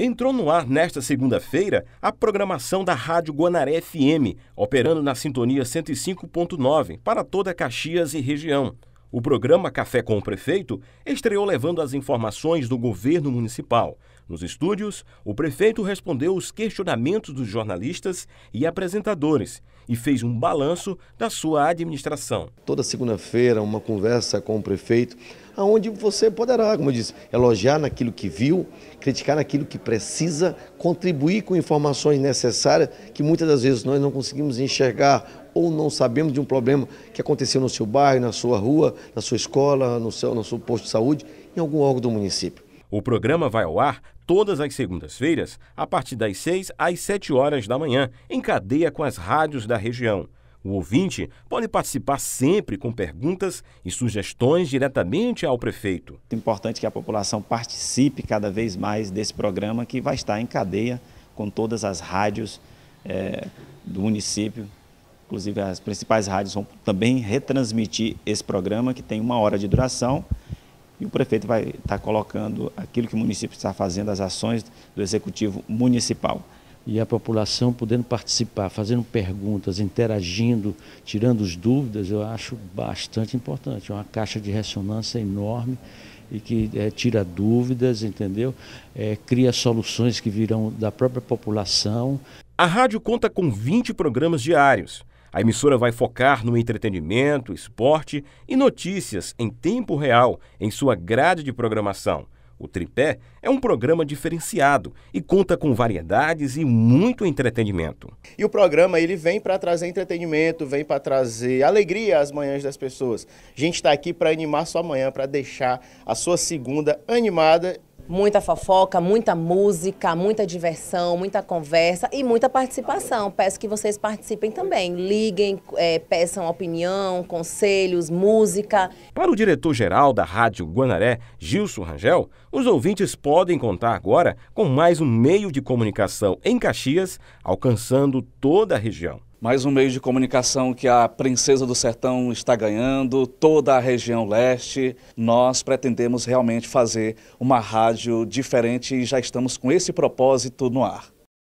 Entrou no ar nesta segunda-feira a programação da Rádio Guanaré FM, operando na sintonia 105.9 para toda Caxias e região. O programa Café com o Prefeito estreou levando as informações do governo municipal. Nos estúdios, o prefeito respondeu os questionamentos dos jornalistas e apresentadores e fez um balanço da sua administração. Toda segunda-feira, uma conversa com o prefeito, aonde você poderá, como eu disse, elogiar naquilo que viu, criticar naquilo que precisa, contribuir com informações necessárias que muitas das vezes nós não conseguimos enxergar ou não sabemos de um problema que aconteceu no seu bairro, na sua rua, na sua escola, no seu, no seu posto de saúde, em algum órgão do município. O programa vai ao ar todas as segundas-feiras, a partir das 6 às 7 horas da manhã, em cadeia com as rádios da região. O ouvinte pode participar sempre com perguntas e sugestões diretamente ao prefeito. É importante que a população participe cada vez mais desse programa que vai estar em cadeia com todas as rádios é, do município Inclusive, as principais rádios vão também retransmitir esse programa, que tem uma hora de duração. E o prefeito vai estar tá colocando aquilo que o município está fazendo, as ações do executivo municipal. E a população podendo participar, fazendo perguntas, interagindo, tirando as dúvidas, eu acho bastante importante. É uma caixa de ressonância enorme e que é, tira dúvidas, entendeu? É, cria soluções que virão da própria população. A rádio conta com 20 programas diários a emissora vai focar no entretenimento, esporte e notícias em tempo real em sua grade de programação. O Tripé é um programa diferenciado e conta com variedades e muito entretenimento. E o programa ele vem para trazer entretenimento, vem para trazer alegria às manhãs das pessoas. A gente está aqui para animar sua manhã, para deixar a sua segunda animada Muita fofoca, muita música, muita diversão, muita conversa e muita participação. Peço que vocês participem também. Liguem, é, peçam opinião, conselhos, música. Para o diretor-geral da Rádio Guanaré, Gilson Rangel, os ouvintes podem contar agora com mais um meio de comunicação em Caxias, alcançando toda a região. Mais um meio de comunicação que a Princesa do Sertão está ganhando, toda a região leste. Nós pretendemos realmente fazer uma rádio diferente e já estamos com esse propósito no ar.